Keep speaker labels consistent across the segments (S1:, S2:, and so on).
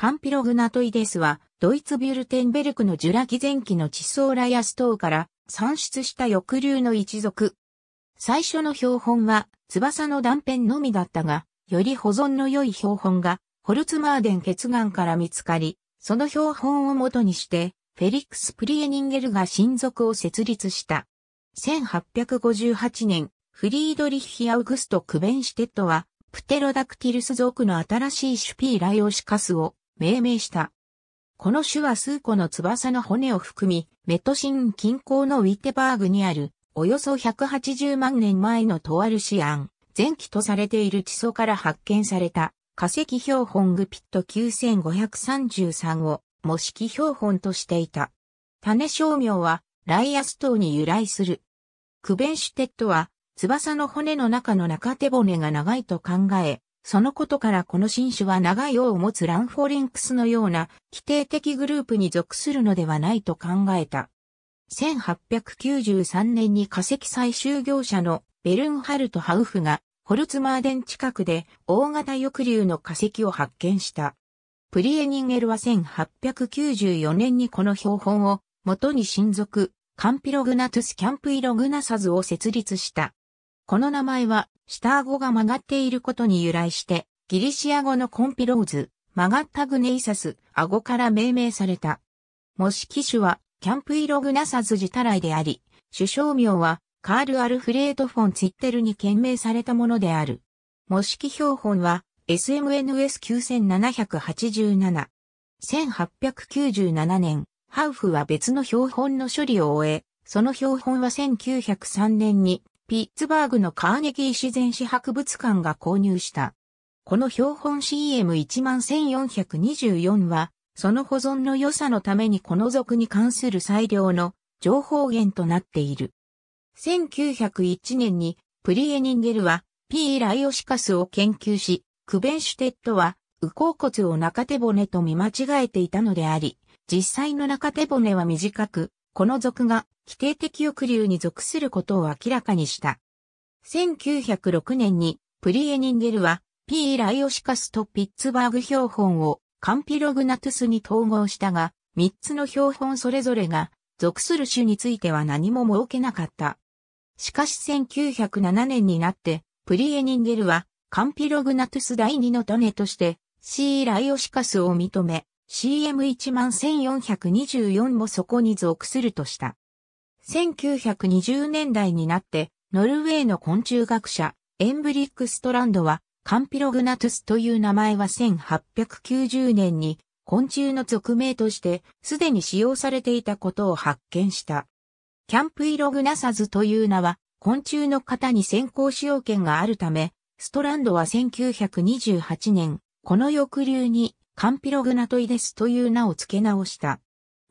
S1: カンピログナトイデスは、ドイツビュルテンベルクのジュラ紀前期の地層ラヤス島から産出した抑留の一族。最初の標本は、翼の断片のみだったが、より保存の良い標本が、ホルツマーデン血岩から見つかり、その標本をもとにして、フェリックス・プリエニンゲルが親族を設立した。1858年、フリードリッヒ・アウグスト・クベンシテットは、プテロダクティルス族の新しいシュピーライオシカスを命名した。この種は数個の翼の骨を含み、メットシン近郊のウィッテバーグにある、およそ180万年前のとあるシアン、前期とされている地層から発見された化石標本グピット9533を模式標本としていた。種商名はライアス島に由来する。クベンシュテッドは翼の骨の中の中手骨が長いと考え、そのことからこの新種は長い尾を持つランフォリンクスのような規定的グループに属するのではないと考えた。1893年に化石採集業者のベルンハルト・ハウフがホルツマーデン近くで大型翼竜の化石を発見した。プリエニンゲルは1894年にこの標本を元に親族、カンピログナトゥス・キャンプイログナサズを設立した。この名前は、下顎が曲がっていることに由来して、ギリシア語のコンピローズ、曲がったグネイサス、顎から命名された。模式種は、キャンプイログナサズジタライであり、首相名は、カール・アルフレート・フォン・ツィッテルに献名されたものである。模式標本は、SMNS9787。1897年、ハウフは別の標本の処理を終え、その標本は1903年にピッツバーグのカーネギー自然史博物館が購入した。この標本 CM11424 は、その保存の良さのためにこの属に関する最良の情報源となっている。1901年にプリエニンゲルは P. ライオシカスを研究し、クベンシュテットは右甲骨を中手骨と見間違えていたのであり、実際の中手骨は短く、この属が規定的抑留に属することを明らかにした。1906年にプリエニンゲルは P. ライオシカスとピッツバーグ標本をカンピログナトゥスに統合したが、3つの標本それぞれが属する種については何も設けなかった。しかし1907年になって、プリエニンゲルはカンピログナトゥス第2の種として C. ライオシカスを認め、CM11424 もそこに属するとした。1920年代になって、ノルウェーの昆虫学者、エンブリック・ストランドは、カンピログナトゥスという名前は1890年に昆虫の属名としてすでに使用されていたことを発見した。キャンプイログナサズという名は昆虫の型に先行使用権があるため、ストランドは1928年、この抑留にカンピログナトイデスという名を付け直した。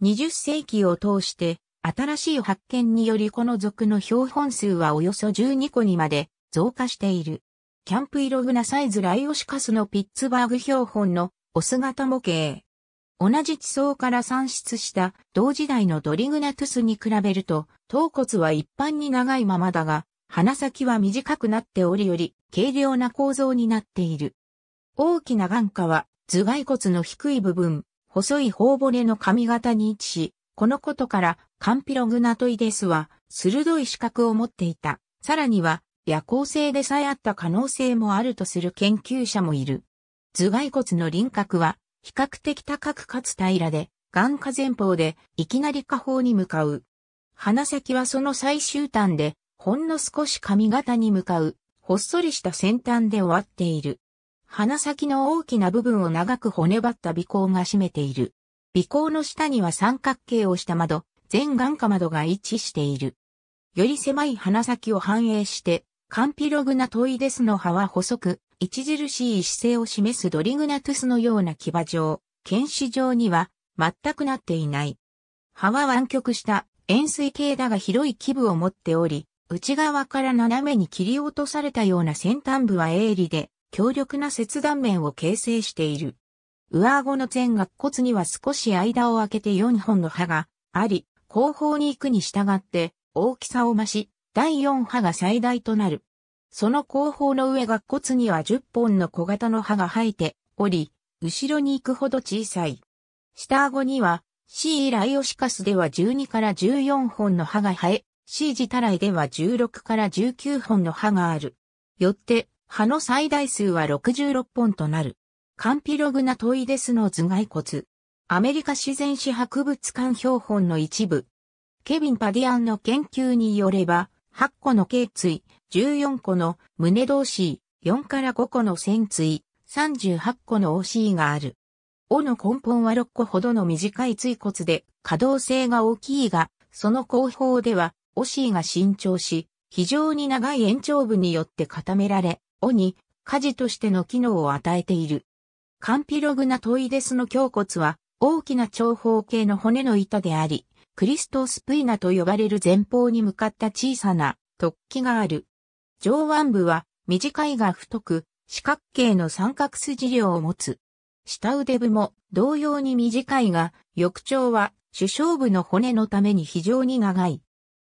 S1: 20世紀を通して、新しい発見によりこの属の標本数はおよそ12個にまで増加している。キャンプイログナサイズライオシカスのピッツバーグ標本のオス型模型。同じ地層から産出した同時代のドリグナトゥスに比べると、頭骨は一般に長いままだが、鼻先は短くなっておりより軽量な構造になっている。大きな眼下は頭蓋骨の低い部分、細い頬骨の髪型に位置し、このことから、カンピログナトイデスは、鋭い視覚を持っていた。さらには、夜行性でさえあった可能性もあるとする研究者もいる。頭蓋骨の輪郭は、比較的高くかつ平らで、眼下前方で、いきなり下方に向かう。鼻先はその最終端で、ほんの少し髪型に向かう、ほっそりした先端で終わっている。鼻先の大きな部分を長く骨張った鼻孔が占めている。鼻孔の下には三角形をした窓、全眼下窓が位置している。より狭い鼻先を反映して、カンピログナトイデスの葉は細く、著しい姿勢を示すドリグナトゥスのような牙状、剣歯状には全くなっていない。葉は湾曲した円錐形だが広い基部を持っており、内側から斜めに切り落とされたような先端部は鋭利で、強力な切断面を形成している。上顎の前額骨には少し間を空けて4本の歯があり、後方に行くに従って大きさを増し、第4歯が最大となる。その後方の上額骨には10本の小型の歯が生えており、後ろに行くほど小さい。下顎には C ライオシカスでは12から14本の歯が生え、C ジタライでは16から19本の歯がある。よって、葉の最大数は66本となる。カンピログナトイデスの頭蓋骨。アメリカ自然史博物館標本の一部。ケビン・パディアンの研究によれば、8個の頸椎、14個の胸同士、4から5個の線椎、38個の OC がある。尾の根本は6個ほどの短い椎骨で可動性が大きいが、その後方では OC が伸長し、非常に長い延長部によって固められ、尾に、火事としての機能を与えている。カンピログナトイデスの胸骨は、大きな長方形の骨の板であり、クリストスプイナと呼ばれる前方に向かった小さな突起がある。上腕部は短いが太く四角形の三角筋量を持つ。下腕部も同様に短いが、翼長は主相部の骨のために非常に長い。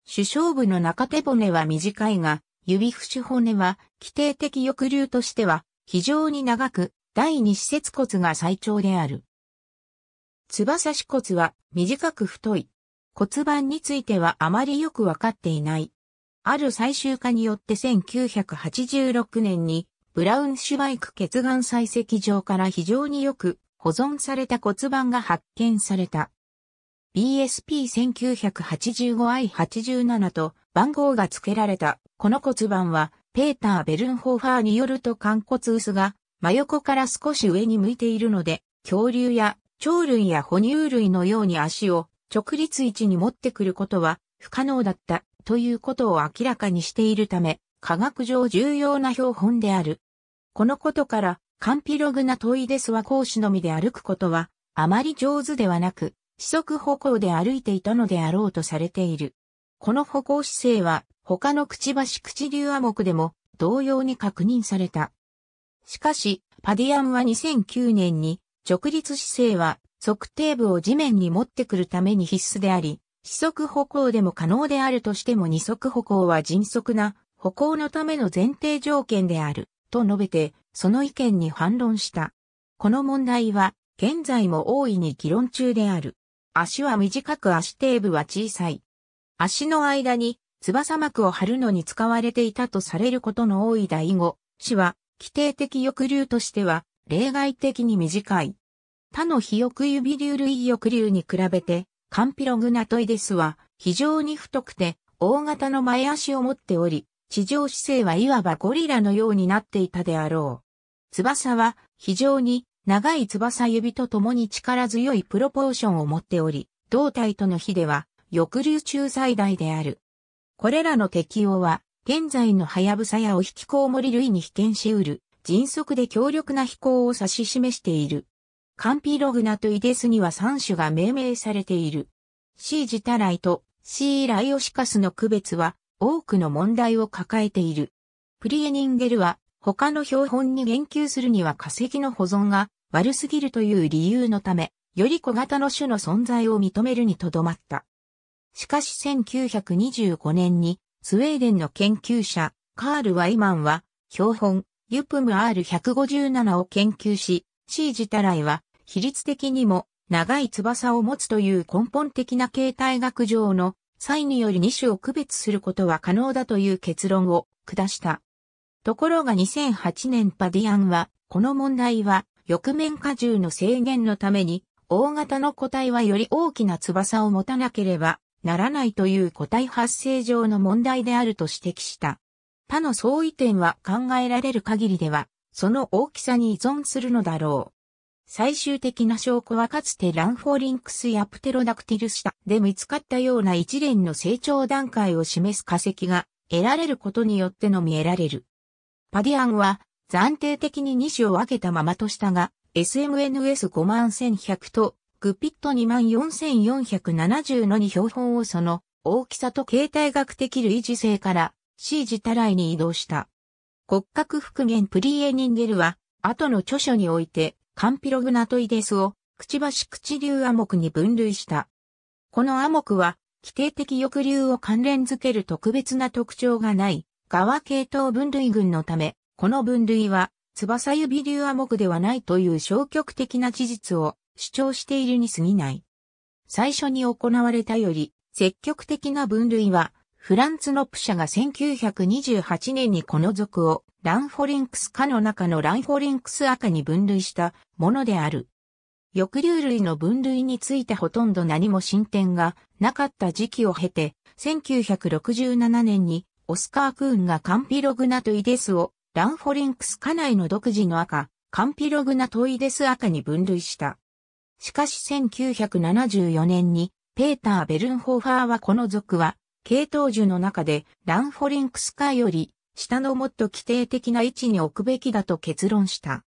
S1: 主相部の中手骨は短いが、指節骨は、規定的抑留としては、非常に長く、第二施設骨が最長である。翼骨は短く太い。骨盤についてはあまりよくわかっていない。ある最終化によって1986年にブラウンシュバイク血眼採石場から非常によく保存された骨盤が発見された。BSP1985I87 と番号が付けられた、この骨盤は、ペーター・ベルンホーファーによると肝骨薄が、真横から少し上に向いているので、恐竜や鳥類や哺乳類のように足を直立位置に持ってくることは不可能だったということを明らかにしているため、科学上重要な標本である。このことから、カンピログナトイデスは講師のみで歩くことはあまり上手ではなく、四足歩行で歩いていたのであろうとされている。この歩行姿勢は他のくちばし口竜亜目でも同様に確認された。しかし、パディアンは2009年に直立姿勢は測定部を地面に持ってくるために必須であり、四足歩行でも可能であるとしても二足歩行は迅速な歩行のための前提条件である、と述べて、その意見に反論した。この問題は、現在も大いに議論中である。足は短く足底部は小さい。足の間に翼膜を張るのに使われていたとされることの多い大語、死は、規定的翼竜としては、例外的に短い。他の肥翼指流類翼竜に比べて、カンピログナトイデスは、非常に太くて、大型の前足を持っており、地上姿勢はいわばゴリラのようになっていたであろう。翼は非常に長い翼指と共に力強いプロポーションを持っており、胴体との比では、翼竜中最大である。これらの適応は、現在のハヤブサやお引きコウモリ類に被験し得る、迅速で強力な飛行を指し示している。カンピログナとイデスには3種が命名されている。C ジタライと C ライオシカスの区別は多くの問題を抱えている。プリエニンゲルは他の標本に言及するには化石の保存が悪すぎるという理由のため、より小型の種の存在を認めるにとどまった。しかし1925年にスウェーデンの研究者カール・ワイマンは標本ユプム R157 を研究し、C たらいは比率的にも長い翼を持つという根本的な形態学上の際により2種を区別することは可能だという結論を下した。ところが2008年パディアンは、この問題は、翼面荷重の制限のために、大型の個体はより大きな翼を持たなければならないという個体発生上の問題であると指摘した。他の相違点は考えられる限りでは、その大きさに依存するのだろう。最終的な証拠はかつてランフォーリンクスやプテロダクティル下で見つかったような一連の成長段階を示す化石が得られることによってのみ得られる。パディアンは暫定的に2種を分けたままとしたが、SMNS51100 とグピット24470の2標本をその大きさと形態学的類似性から C 自ら来に移動した。骨格復元プリエニンゲルは後の著書においてカンピログナトイデスをくちばし口流亜目に分類した。この亜目は規定的抑流を関連づける特別な特徴がない側系統分類群のため、この分類は、翼指流亜目ではないという消極的な事実を主張しているに過ぎない。最初に行われたより、積極的な分類は、フランツ・ノップ社が1928年にこの属をランフォリンクス科の中のランフォリンクス赤に分類したものである。翼竜類の分類についてほとんど何も進展がなかった時期を経て、1967年にオスカー・クーンがカンピログナとイデスを、ランフォリンクス家内の独自の赤、カンピログナとイデス赤に分類した。しかし1974年に、ペーター・ベルンホーファーはこの属は、系統樹の中でランフォリンクス科より、下のもっと規定的な位置に置くべきだと結論した。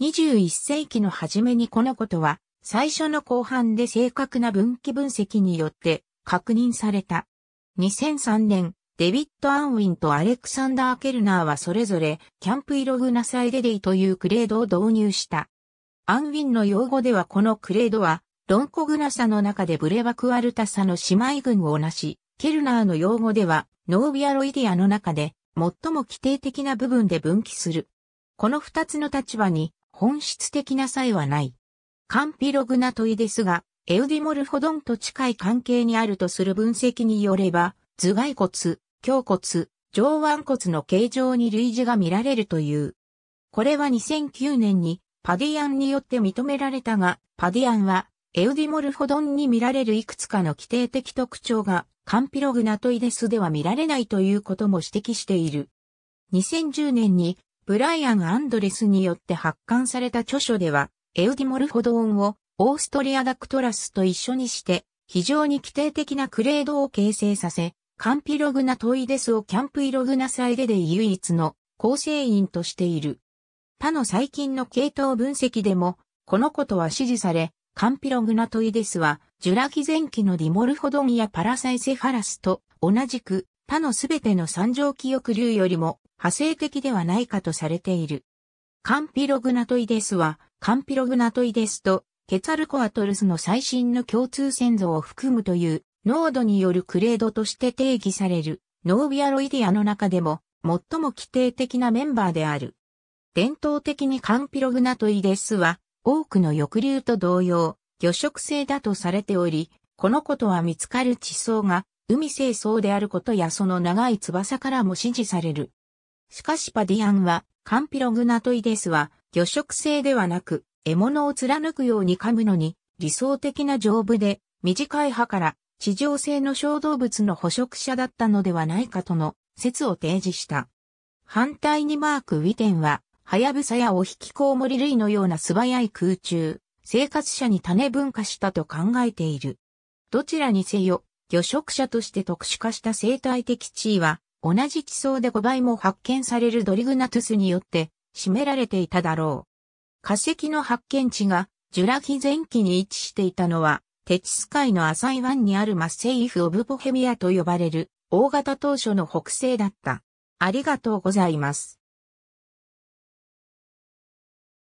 S1: 21世紀の初めにこのことは、最初の後半で正確な分岐分析によって確認された。2003年、デビッド・アンウィンとアレクサンダー・ケルナーはそれぞれキャンプイログナサイデディというクレードを導入した。アンウィンの用語ではこのクレードは、ロンコグナサの中でブレバクアルタサの姉妹群をなし、ケルナーの用語では、ノービアロイディアの中で、最も規定的な部分で分岐する。この二つの立場に、本質的な差異はない。カンピログナトイですが、エウディモルフォドンと近い関係にあるとする分析によれば、頭蓋骨、胸骨、上腕骨の形状に類似が見られるという。これは2009年にパディアンによって認められたが、パディアンはエウディモルフォドンに見られるいくつかの規定的特徴がカンピログナトイデスでは見られないということも指摘している。2010年にブライアン・アンドレスによって発刊された著書では、エウディモルフォドンをオーストリアダクトラスと一緒にして、非常に規定的なクレードを形成させ、カンピログナトイデスをキャンプイログナサイデで唯一の構成員としている。他の最近の系統分析でも、このことは支持され、カンピログナトイデスは、ジュラ紀前期のディモルフォドンやパラサイセファラスと同じく、他のすべての三条記憶流よりも派生的ではないかとされている。カンピログナトイデスは、カンピログナトイデスとケツァルコアトルスの最新の共通先祖を含むという濃度によるクレードとして定義されるノービアロイディアの中でも最も規定的なメンバーである。伝統的にカンピログナトイデスは多くの抑留と同様、魚食性だとされており、このことは見つかる地層が海清掃であることやその長い翼からも支持される。しかしパディアンは、カンピログナトイデスは、魚食性ではなく、獲物を貫くように噛むのに、理想的な丈夫で、短い歯から地上性の小動物の捕食者だったのではないかとの説を提示した。反対にマーク・ウィテンは、ハヤブサやオヒキコウモリ類のような素早い空中、生活者に種分化したと考えている。どちらにせよ、魚食者として特殊化した生態的地位は、同じ地層で5倍も発見されるドリグナトゥスによって、占められていただろう。化石の発見地が、ジュラ紀前期に位置していたのは、テチス海の浅い湾にあるマッセイフ・オブ・ボヘミアと呼ばれる大型当初の北西だった。ありがとうございます。